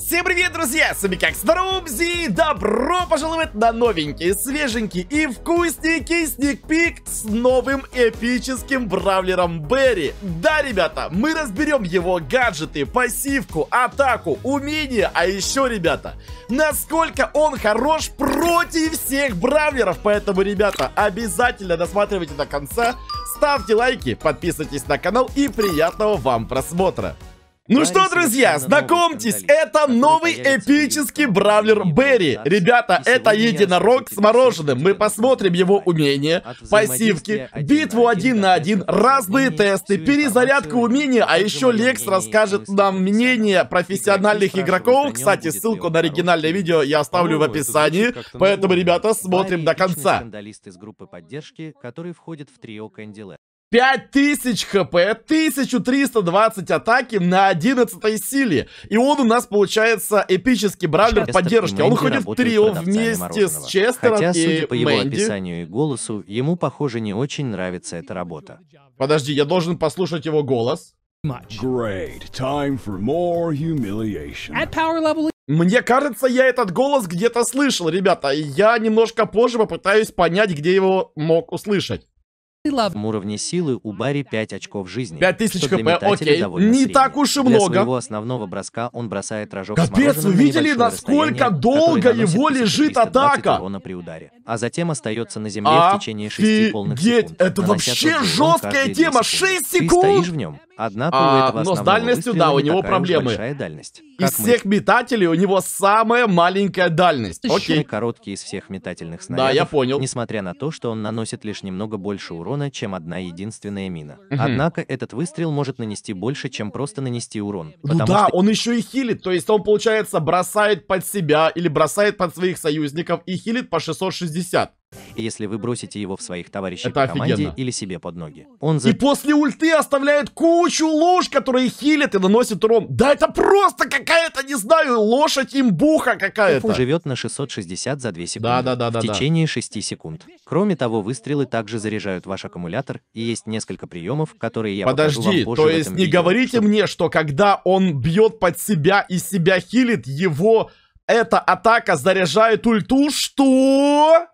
Всем привет, друзья! С вами как Старубзи! Добро пожаловать на новенький, свеженький и вкусненький сникпик с новым эпическим бравлером Берри. Да, ребята, мы разберем его гаджеты, пассивку, атаку, умения, а еще, ребята, насколько он хорош против всех бравлеров. Поэтому, ребята, обязательно досматривайте до конца, ставьте лайки, подписывайтесь на канал и приятного вам просмотра! Ну что, друзья, знакомьтесь, это новый эпический бравлер Берри. Ребята, это единорог с типа мороженым. Мы посмотрим его умения, пассивки, битву один на один, разные тесты, перезарядку умения, а еще Лекс расскажет нам мнение профессиональных игроков. Кстати, ссылку на оригинальное видео я оставлю в описании, поэтому, ребята, смотрим до конца. 5000 хп, 1320 атаки на 11 силе. И он у нас получается эпический бравлер поддержки. Он ходит в трио вместе с Честером Хотя, судя и по его Мэнди. описанию и голосу, ему, похоже, не очень нравится эта работа. Подожди, я должен послушать его голос. Great. Time for more humiliation. At power level... Мне кажется, я этот голос где-то слышал, ребята. Я немножко позже попытаюсь понять, где его мог услышать и лавом уровне силы у Барри 5 очков жизни. 5000 хп, окей, не так уж и много. Для своего основного броска он бросает рожок Капец, вы видели, на насколько долго его лежит атака? при ударе, а затем остается на земле а Офигеть, в течение 6 полных секунд. это вообще жесткая тема, 6 секунд! Ты стоишь в нем, Одна а, но с дальностью, да, у него проблемы. дальность. Как из мы... всех метателей у него самая маленькая дальность. Окей. короткий из всех метательных снарядов. Да, я понял. Несмотря на то, что он наносит лишь немного больше урона, чем одна единственная мина. Угу. Однако этот выстрел может нанести больше, чем просто нанести урон. Ну да, что... он еще и хилит, то есть он, получается, бросает под себя или бросает под своих союзников и хилит по 660 если вы бросите его в своих товарищей Это по команде офигенно. или себе под ноги. Он за... И после ульты оставляет кучу луж, которые хилят и наносят урон. Да это просто какая-то, не знаю, лошадь имбуха какая-то. живет на 660 за 2 секунды. Да, да, да, да. В течение да. 6 секунд. Кроме того, выстрелы также заряжают ваш аккумулятор, и есть несколько приемов, которые я Подожди, покажу вам позже то есть не видео, говорите чтобы... мне, что когда он бьет под себя и себя хилит, его эта атака заряжает ульту, что...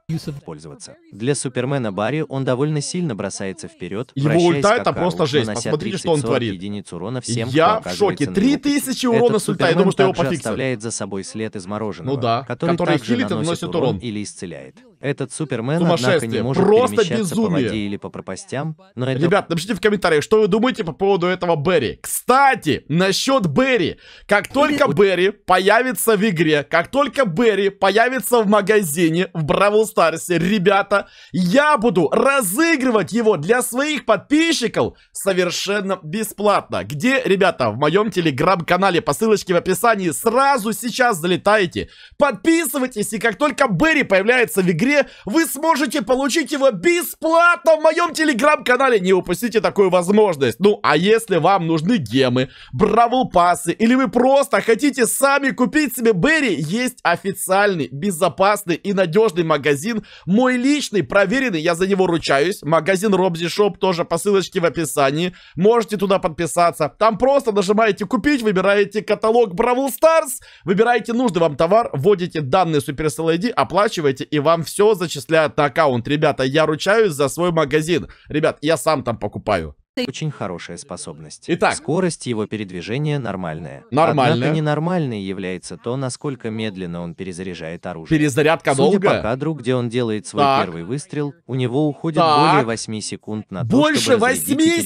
Пользоваться. Для Супермена Барри он довольно сильно бросается вперед. Его ульта это просто жесть. Посмотрите, что он творит. Единиц урона всем, я в шоке. 3000 урона с ульта, я думаю, что его пофиксят. оставляет за собой след из мороженого, ну да, который, который хилит и наносит урон. Или исцеляет. Этот Супермен, однако, не может просто безумие. по или по пропастям, но это... Ребят, напишите в комментариях, что вы думаете по поводу этого Берри. Кстати, насчет Берри. Как только Берри появится в игре, как только Берри появится в магазине в Бравл Старсе, ребята, я буду разыгрывать его для своих подписчиков совершенно бесплатно. Где, ребята, в моем телеграм-канале по ссылочке в описании сразу сейчас залетаете. Подписывайтесь, и как только Берри появляется в игре, вы сможете получить его бесплатно в моем телеграм-канале. Не упустите такую возможность. Ну, а если вам нужны гемы, Бравл Пассы, или вы просто хотите сами купить себе Берри, есть официальный, безопасный и надежный магазин. Мой личный, проверенный, я за него ручаюсь. Магазин Робзи Shop тоже по ссылочке в описании. Можете туда подписаться. Там просто нажимаете купить, выбираете каталог Бравл Stars, выбираете нужный вам товар, вводите данные Supercell ID, оплачиваете и вам все зачисляют на аккаунт. Ребята, я ручаюсь за свой магазин. Ребят, я сам там покупаю. Очень хорошая способность. Итак. Скорость его передвижения нормальная. Нормальная. Однако ненормальной является то, насколько медленно он перезаряжает оружие. Перезарядка Судя долго? по кадру, где он делает свой так. первый выстрел, у него уходит так. более 8 секунд на то, Больше 8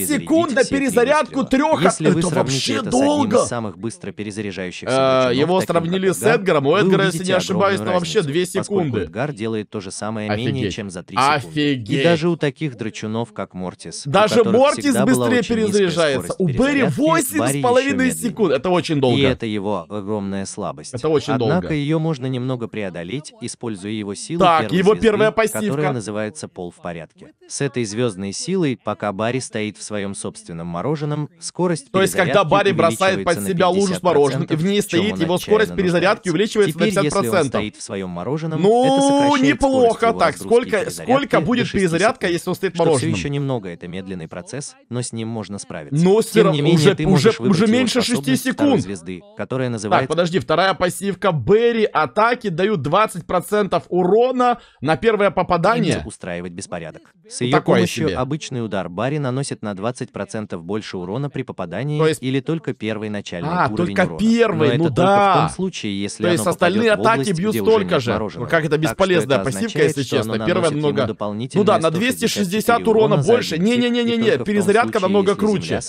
секунд на перезарядку трех Если вы это это долго. с одним из самых быстро перезаряжающихся э, Его сравнили с Эдгаром. У Эдгара, если не ошибаюсь, на вообще 2 секунды. Эдгар делает то же самое Офигеть. менее, чем за 3 секунды. Офигеть. И даже у таких драчунов, как Мортис. Даже Мортис всегда быстрее перезаряжается. У Берри половиной секунд. Это очень долго. И это его огромная слабость. Это очень Однако долго. Однако ее можно немного преодолеть, используя его силу Так, первой его звезды, первая пассивка. Которая называется «Пол в порядке». С этой звездной силой, пока Барри стоит в своем собственном мороженом, скорость То есть, когда Барри бросает под себя лужу с мороженым, и в ней стоит, его скорость перезарядки увеличивается Теперь, на ну, 50%. если он стоит в своем мороженом, ну, это неплохо. Так, сколько, сколько будет перезарядка, если он стоит мороженым? все еще немного, это медленный процесс, но с ним можно справиться. Но все равно уже, ты уже, уже меньше 6 секунд. звезды, которая называется... Так, подожди, вторая пассивка Берри. Атаки дают 20% урона на первое попадание. устраивать беспорядок. С ну, ее Такое помощью себе. обычный удар Барри наносит на 20% больше урона при попадании То есть... или только первый начальный а, уровень только урона. первый, но ну это да. в том случае, если То есть остальные атаки бьют столько же. Ну как это бесполезная так, пассивка, означает, если честно. Первая много... Ну да, на 260 урона больше. Не-не-не-не-не, перезаряд перезарядка намного круче.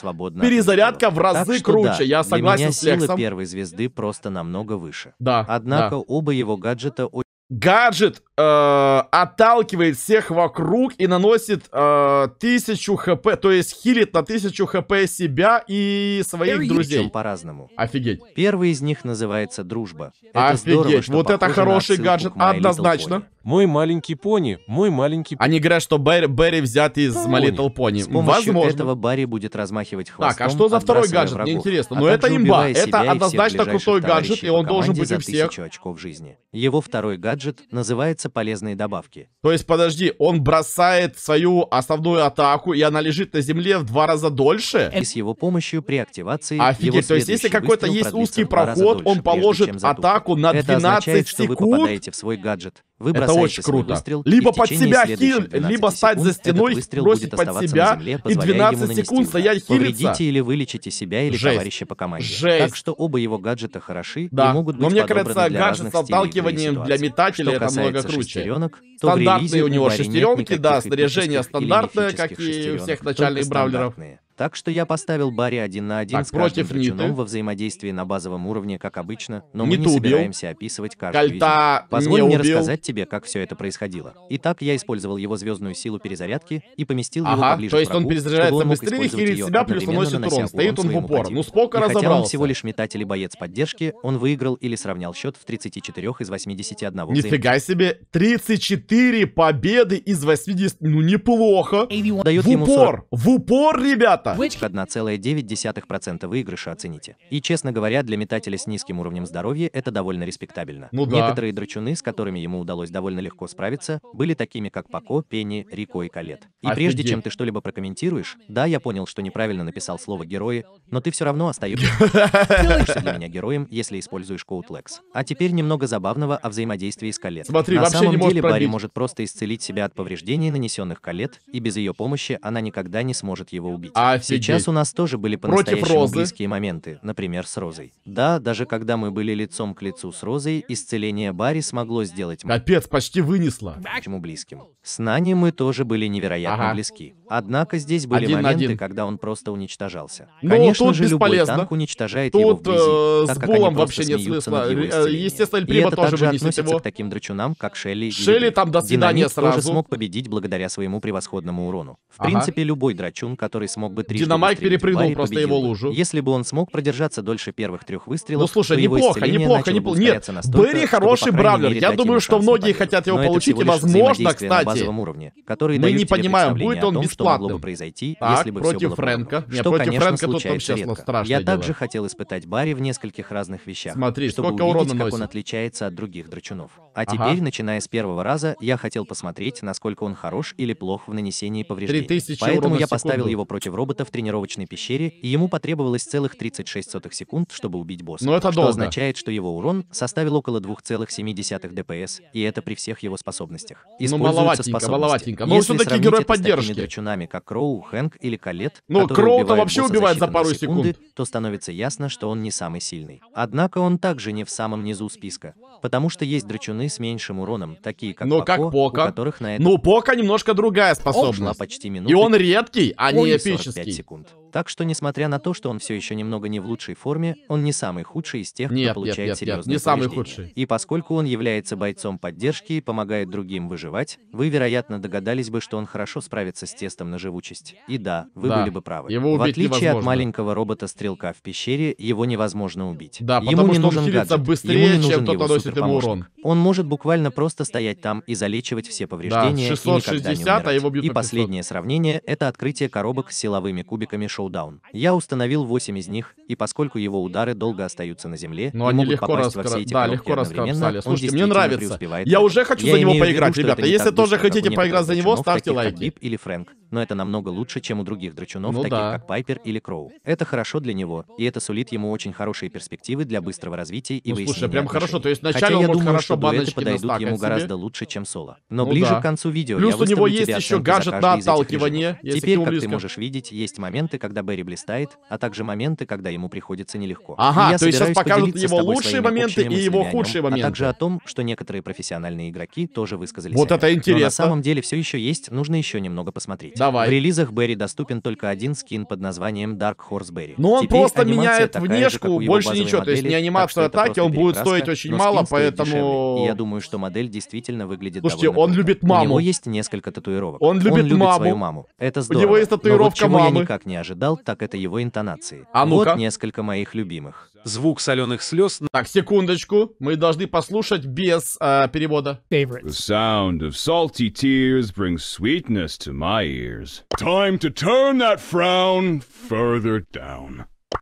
Перезарядка в разы так круче, да, я согласен меня с Лексом. сила первой звезды просто намного выше. Да. Однако да. оба его гаджета гаджет э, отталкивает всех вокруг и наносит э, хп, то есть хилит на тысячу хп себя и своих друзей. по-разному. Офигеть. Первый из них называется дружба. Это Офигеть, здорово, вот это хороший гаджет, однозначно. Мой маленький пони, мой маленький пони. А Они говорят, что Берри, Берри взят из My Little Pony. С помощью Возможно. этого Барри будет размахивать хвостом. Так, а что за второй гаджет? Врагов. Мне интересно. Ну, а Но это имба. Это однозначно крутой гаджет, и он должен быть у всех. очков жизни. Его второй гаджет называется полезные добавки. То есть, подожди, он бросает свою основную атаку, и она лежит на земле в два раза дольше? И с его помощью при активации... Офигеть, то есть, если какой-то есть узкий проход, дольше, он положит атаку на 12 Это означает, секунд? что вы попадаете в свой гаджет. Вы это очень круто. Выстрел, либо под себя хил, либо стать за стеной, типа бросить под себя земле, и 12 секунд стоять хилиться. Повредите или вылечите себя или Жесть. товарища по команде. Жесть. Так что оба его гаджета хороши да. и могут быть Но мне кажется, гаджет с отталкиванием для метателя что это много круче. Стандартные у него шестеренки, да, снаряжение стандартное, как и у всех начальных бравлеров. Так что я поставил Барри один на один так, с каждым драчуном во взаимодействии на базовом уровне, как обычно, но мы не собираемся убил. описывать каждый Кольта из Позволь мне убил. рассказать тебе, как все это происходило. Итак, я использовал его звездную силу перезарядки и поместил ага, его поближе то есть к врагу, он перезаряжается он быстрее, использовать себя, плюс он наносит урон. Стоит он в упор. Ну, сколько разобрался. хотя он всего лишь метатель и боец поддержки, он выиграл или сравнял счет в 34 из 81 Нифига себе, 34 победы из 80, ну неплохо. Дает в упор, в упор, ребята! Пахочка 1,9% выигрыша оцените. И, честно говоря, для метателя с низким уровнем здоровья это довольно респектабельно. Ну да. Некоторые драчуны, с которыми ему удалось довольно легко справиться, были такими, как Пако, Пенни, Рико и Калет. И Офигеть. прежде чем ты что-либо прокомментируешь, да, я понял, что неправильно написал слово «герои», но ты все равно остаешься для меня героем, если используешь коут Лекс. А теперь немного забавного о взаимодействии с Калет. Смотри, На самом деле Барри может просто исцелить себя от повреждений, нанесенных Калет, и без ее помощи она никогда не сможет его убить. А Офигеть. Сейчас у нас тоже были по-настоящему близкие моменты, например, с Розой. Да, даже когда мы были лицом к лицу с Розой, исцеление Барри смогло сделать... Капец, почти вынесло. Почему близким. С Нани мы тоже были невероятно ага. близки. Однако здесь были один моменты, один. когда он просто уничтожался. Но Конечно тут же, бесполезно. любой танк уничтожает тут, его э, вблизи, э, так с как они вообще не смысла. Естественно, Прима и это тоже также относится его. к таким драчунам, как Шелли. Шелли там до свидания Динамит сразу. тоже смог победить благодаря своему превосходному урону. В ага. принципе, любой драчун, который смог бы три Динамайк перепрыгнул просто победил. его лужу. Если бы он смог продержаться дольше первых трех выстрелов, ну слушай, то неплохо, его неплохо, неплохо. Нет, Берри хороший бравлер. Я думаю, что многие хотят его получить, и возможно, кстати. уровне, мы не понимаем, будет он бесплатным. бы произойти, так, если бы против все было Фрэнка. Нет, против конечно, Фрэнка тут вообще страшно. Я также хотел испытать Барри в нескольких разных вещах, Смотри, чтобы сколько увидеть, урона как он отличается от других драчунов. А теперь, начиная с первого раза, я хотел посмотреть, насколько он хорош или плох в нанесении повреждений. Поэтому я поставил его против робота опыта в тренировочной пещере, и ему потребовалось целых 36 секунд, чтобы убить босса. Но ну, это что долго. означает, что его урон составил около 2,7 ДПС, и это при всех его способностях. Ну, Используются ну, маловатенько, маловатенько. Но Если все-таки герой поддержки. С такими как Кроу, Хэнк или Калет, ну, Кроу-то вообще убивает за, за пару секунды, то становится ясно, что он не самый сильный. Однако он также не в самом низу списка, потому что есть драчуны с меньшим уроном, такие как Но ну, Поко, как Пока. у которых на это... Ну, Пока немножко другая способность. почти минуты. И он редкий, а не эпичный. 50 секунд. Так что, несмотря на то, что он все еще немного не в лучшей форме, он не самый худший из тех, кто получает нет, нет, серьезные нет, не самый худший. И поскольку он является бойцом поддержки и помогает другим выживать, вы, вероятно, догадались бы, что он хорошо справится с тестом на живучесть. И да, вы да. были бы правы. Его в отличие невозможно. от маленького робота-стрелка в пещере, его невозможно убить. Да, ему потому не что нужен он гаджет, быстрее, ему не нужен чем тот наносит ему урон. Он может буквально просто стоять там и залечивать все повреждения да, 660, и никогда не а умирать. А его бьют и последнее сравнение — это открытие коробок с силовыми кубиками шоудаун. Я установил 8 из них, и поскольку его удары долго остаются на земле Но и могут легко попасть раскра... во все эти да, легко одновременно, Слушайте, мне нравится. Я уже хочу я за него поиграть, виду, ребята. Если тоже хотите поиграть за него, ставьте лайки. Или Фрэнк, но это намного лучше, чем у других драчунов, ну, таких да. как Пайпер или Кроу. Это хорошо для него, и это сулит ему очень хорошие перспективы для быстрого развития и ну, выяснения слушай, прям отношений. хорошо, то есть вначале Хотя я может думаю, хорошо что дуэты подойдут ему себе. гораздо лучше, чем соло. Но ну, ближе да. к концу видео Плюс я у него есть еще гаджет на отталкивание. Теперь, как ты можешь видеть, есть моменты, когда Берри блистает, а также моменты, когда ему приходится нелегко. Ага, то есть сейчас покажут его лучшие моменты и его худшие моменты. А также о том, что некоторые профессиональные игроки тоже высказались. Вот это интересно. на самом деле все еще есть, нужно еще немного посмотреть. Давай. В релизах Берри доступен только один скин под названием Dark Horse Berry. Но ну, он Теперь просто меняет внешку, же, больше ничего. Модели, то есть не анимацию атаки, он будет стоить очень мало, поэтому... Дешевле. И я думаю, что модель действительно выглядит Слушайте, он круто. любит маму. У него есть несколько татуировок. Он любит, он любит маму. свою маму. Это здорово. У него есть татуировка Но вот чего мамы. я никак не ожидал, так это его интонации. А ну Вот несколько моих любимых. Звук соленых слез. Так, секундочку. Мы должны послушать без э, перевода. The sound of salty tears brings sweetness to my ears years. Time to turn that frown further down.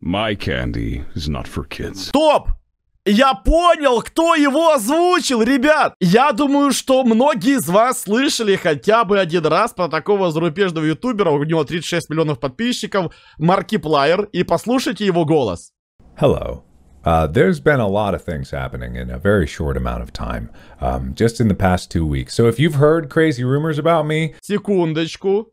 My candy is not for kids. Стоп! Я понял, кто его озвучил, ребят! Я думаю, что многие из вас слышали хотя бы один раз про такого зарубежного ютубера, у него 36 миллионов подписчиков, Маркиплайер, и послушайте его голос. Hello. Uh, there's been a lot of things happening in a very short amount of time, um, just in the past two weeks. So if you've heard crazy rumors about me... Секундочку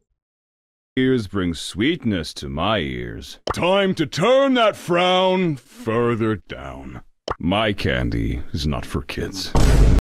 ears bring sweetness to my ears. Time to turn that frown further down. My candy is not for kids.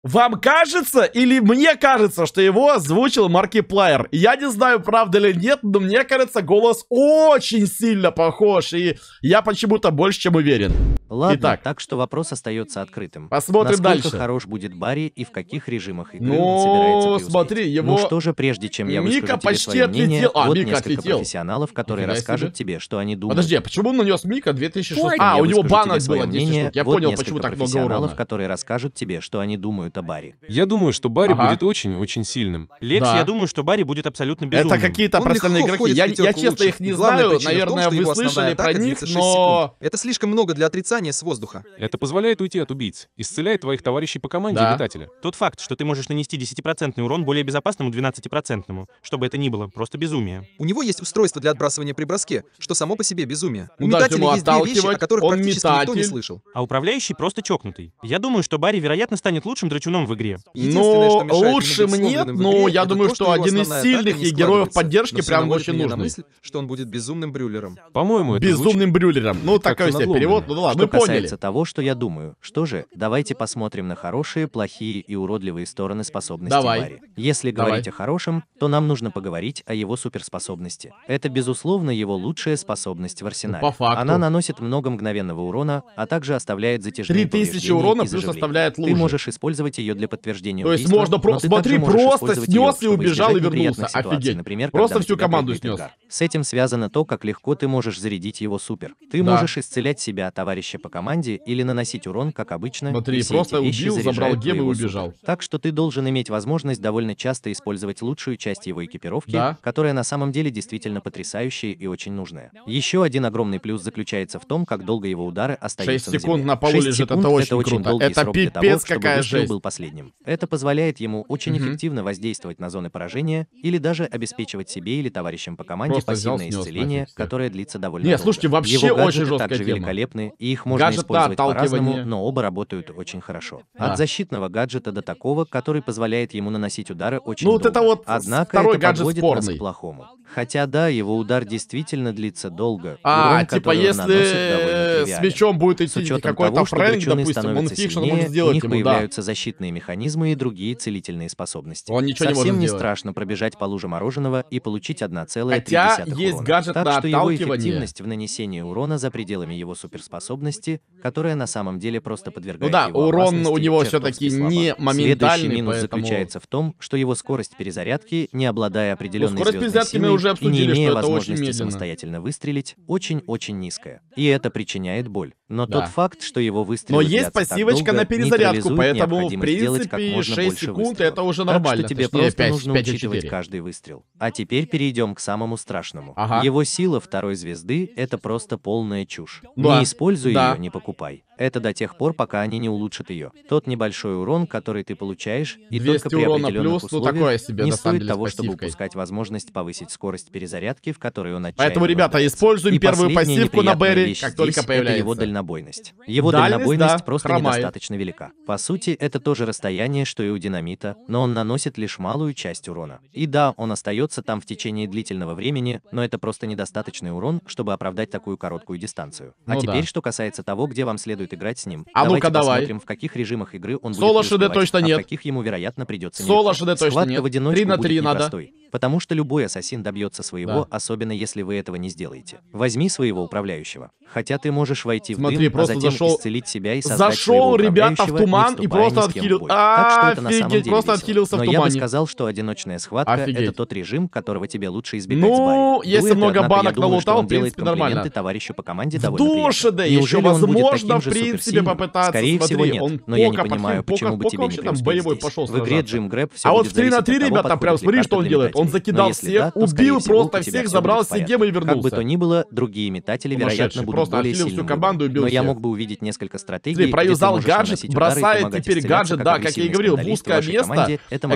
Вам кажется или мне кажется, что его озвучил Маркиплеер? Я не знаю, правда или нет, но мне кажется, голос очень сильно похож, и я почему-то больше чем уверен. Ладно, Итак, так что вопрос остается открытым. Посмотрим Насколько дальше. хорош будет Барри и в каких режимах игры ну, он собирается преуспеть. смотри, его... Ну что же, прежде чем я выскажу Мика тебе почти свое отлетел. мнение, а, вот Мика несколько отлетел. профессионалов, которые расскажут себе. тебе, что они думают. Подожди, а почему он нанес Мика 2006? А, у него банок было 10 мнение, штук. Я вот понял, почему так много урона. которые расскажут тебе, что они думают о Барри. Я думаю, что Барри ага. будет очень-очень сильным. Лекс, да. я думаю, что Барри будет абсолютно безумным. Это какие-то профессиональные игроки. Я честно их не знаю. Наверное, вы слышали про них, но... Это слишком много для отрицания касание с воздуха. Это позволяет уйти от убийц, исцеляет твоих товарищей по команде да. летателя. Тот факт, что ты можешь нанести 10% урон более безопасному 12%, что бы это ни было, просто безумие. У него есть устройство для отбрасывания при броске, что само по себе безумие. У метателя есть две вещи, о которых практически метатель. никто не слышал. А управляющий просто чокнутый. Я думаю, что Барри, вероятно, станет лучшим драчуном в игре. Но лучшим нет, но я думаю, что один из сильных и героев поддержки прям очень нужный. мысль, что он будет безумным брюлером. По-моему, это Безумным брюлером. Ну, такой себе перевод, ну ладно что касается поняли. того, что я думаю, что же, давайте посмотрим на хорошие, плохие и уродливые стороны способностей Давай. Мари. Если Давай. говорить о хорошем, то нам нужно поговорить о его суперспособности. Это, безусловно, его лучшая способность в арсенале. по факту. Она наносит много мгновенного урона, а также оставляет затяжные 3000 урона плюс заживления. оставляет лужи. Ты можешь использовать ее для подтверждения То есть можно просто... Смотри, просто снес и убежал и вернулся. Ситуации, Офигеть. Например, просто всю команду снес. С этим связано то, как легко ты можешь зарядить его супер. Ты да. можешь исцелять себя, товарищ чаще по команде или наносить урон, как обычно. Смотри, просто убил, забрал гем и убежал. Супер. Так что ты должен иметь возможность довольно часто использовать лучшую часть его экипировки, да. которая на самом деле действительно потрясающая и очень нужная. Еще один огромный плюс заключается в том, как долго его удары остаются 6 на секунд на, полу лежит, секунд, это очень это круто. Очень долгий это срок пипец, для того, чтобы какая жесть. был последним. Это позволяет ему очень угу. эффективно воздействовать на зоны поражения или даже обеспечивать себе или товарищам по команде просто пассивное взял, исцеление, которое длится довольно Не, долго. слушайте, вообще его очень жесткая также великолепны, и их можно Гаджет, использовать да, по-разному, но оба работают очень хорошо. Да. От защитного гаджета до такого, который позволяет ему наносить удары очень ну, долго. Вот это вот Однако второй это подводит спорный. нас к плохому. Хотя да, его удар действительно длится долго. А, Урон, типа если с мячом будет идти какой-то того, фрэнк, что допустим, монфикшн он сделать у них ему, появляются да. защитные механизмы и другие целительные способности. Он ничего Совсем не, может не страшно пробежать по луже мороженого и получить 1,3 Хотя есть урона. гаджет так, на что его эффективность в нанесении урона за пределами его суперспособности части, которая на самом деле просто подвергает ну да, его урон у него все-таки не моментальный, Следующий минус поэтому... заключается в том, что его скорость перезарядки, не обладая определенной ну, звездной силой, мы уже обсудили, и не имея что возможности самостоятельно выстрелить, очень-очень низкая. И это причиняет боль. Но да. тот факт, что его выстрелы Но есть пассивочка долго, на перезарядку, поэтому в принципе 6 секунд выстрелов. это уже нормально. Так что тебе Точнее, просто 5, нужно 5, учитывать 4. каждый выстрел. А теперь перейдем к самому страшному. Ага. Его сила второй звезды — это просто полная чушь. Да. Ну не а используй да ее не покупай. Это до тех пор, пока они не улучшат ее. Тот небольшой урон, который ты получаешь, и только при определенных плюс, ну, условиях ну, такое себе, не стоит деле, того, чтобы упускать возможность повысить скорость перезарядки, в которой он отчаянно Поэтому, ребята, нравится. используем и первую пассивку на Берри, как только появляется. его дальнобойность. Его Дальность, дальнобойность да, просто хромает. недостаточно велика. По сути, это тоже расстояние, что и у динамита, но он наносит лишь малую часть урона. И да, он остается там в течение длительного времени, но это просто недостаточный урон, чтобы оправдать такую короткую дистанцию. А ну теперь, да. что касается касается того, где вам следует играть с ним. А ну-ка давай. посмотрим, в каких режимах игры он Соло будет Соло ШД точно нет. а в каких ему, вероятно, придется Соло ШД точно Схватка нет. в одиночку 3 на 3 будет надо. потому что любой ассасин добьется своего, да. особенно если вы этого не сделаете. Возьми своего управляющего. Хотя ты можешь войти Смотри, в дым, а просто а затем зашел... исцелить себя и создать Зашел, ребята, в туман и просто отхилил. А что это на самом деле просто отхилился в тумане. Но я бы сказал, что одиночная схватка это тот режим, которого тебе лучше избегать Ну, если много банок налутал, в принципе, нормально. товарищу по команде довольно Душа, да, еще ли он будет таким в принципе, попытаться. Скорее смотри, всего, нет. Он но я не понимаю, пока, почему пока, бы тебе не там боевой пошел. В игре Джим Грэб все А вот в 3 на 3, ребята, прям смотри, что он делает. Он закидал всех, убил просто всех, забрал все гемы и вернулся. Как бы то ни было, другие метатели, вероятно, будут более сильными. Но я мог бы увидеть несколько стратегий. Ты гаджет, бросает теперь гаджет, да, как я и говорил, в узкое место.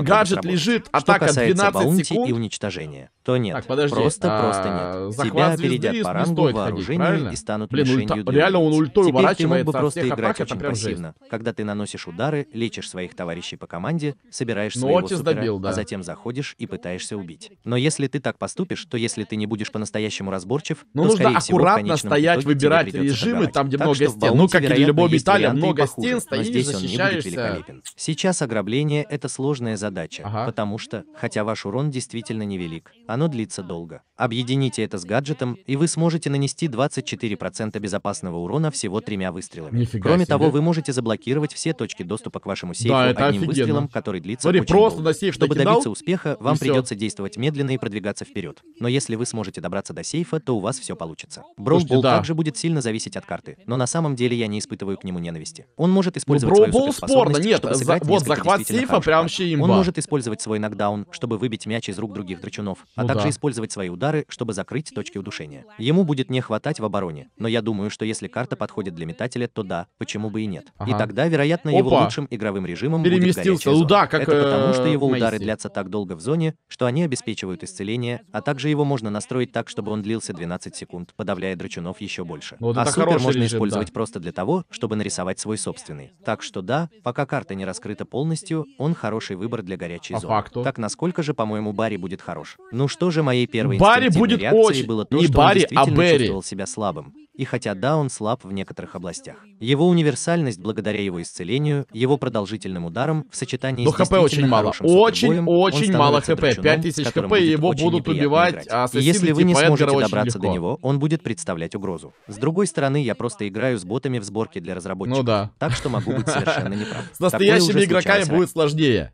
Гаджет лежит, атака 12 секунд. и уничтожение. То нет. Так, подожди. Просто, а, просто нет. Тебя опередят по рангу, вооружению и станут Блин, мишенью ульта, Реально он ультой Теперь ты мог бы просто играть атак, очень пассивно. Жесть. Когда ты наносишь удары, лечишь своих товарищей по команде, собираешь Но ну, своего супера, добил, да. а затем заходишь и пытаешься убить. Но если ты так поступишь, то если ты не будешь по-настоящему разборчив, ну, то, нужно скорее всего, аккуратно всего, стоять, выбирать режимы, там, где так, много стен. Ну, как и для любого металля, много стен, стоишь, защищаешься. Сейчас ограбление — это сложная задача, потому что, хотя ваш урон действительно невелик, она оно длится долго. Объедините это с гаджетом, и вы сможете нанести 24% безопасного урона всего тремя выстрелами. Нифига Кроме себе. того, вы можете заблокировать все точки доступа к вашему сейфу да, одним офигенно. выстрелом, который длится Смотри, очень просто долго. На Чтобы накидал, добиться успеха, вам придется все. действовать медленно и продвигаться вперед. Но если вы сможете добраться до сейфа, то у вас все получится. Бромбол да. также будет сильно зависеть от карты, но на самом деле я не испытываю к нему ненависти. Он может ну, использовать ну, свою спорно, нет, чтобы за, вот захват сейфа прям вообще имба. Он может использовать свой нокдаун, чтобы выбить мяч из рук других драчунов, а также использовать свои удары, чтобы закрыть точки удушения. Ему будет не хватать в обороне, но я думаю, что если карта подходит для метателя, то да, почему бы и нет. И тогда, вероятно, его лучшим игровым режимом Переместился. будет ну, да, как, Это потому, что э, его удары длятся так долго в зоне, что они обеспечивают исцеление, а также его можно настроить так, чтобы он длился 12 секунд, подавляя драчунов еще больше. Ну, а супер можно использовать просто для того, чтобы нарисовать свой собственный. Так что да, пока карта не раскрыта полностью, он хороший выбор для горячей зоны. Так насколько же, по-моему, Барри будет хорош? Ну что же моей первой Барри будет очень... было то, не что Барри, он а действительно а Берри. чувствовал себя слабым. И хотя да, он слаб в некоторых областях. Его универсальность благодаря его исцелению, его продолжительным ударом в сочетании Но с хп очень мало. Очень, боем, очень мало хп. 5000 хп, и его будут убивать, а И если вы не типа сможете добраться легко. до него, он будет представлять угрозу. С другой стороны, я просто играю с ботами в сборке для разработчиков. Ну да. Так что могу быть совершенно неправ. С настоящими игроками будет сложнее.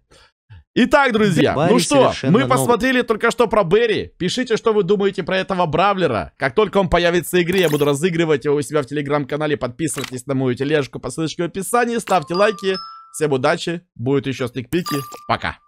Итак, друзья, Барри ну что, мы новый. посмотрели только что про Берри. Пишите, что вы думаете про этого Бравлера. Как только он появится в игре, я буду разыгрывать его у себя в телеграм-канале. Подписывайтесь на мою тележку по ссылочке в описании. Ставьте лайки. Всем удачи. Будет еще сникпики. Пока.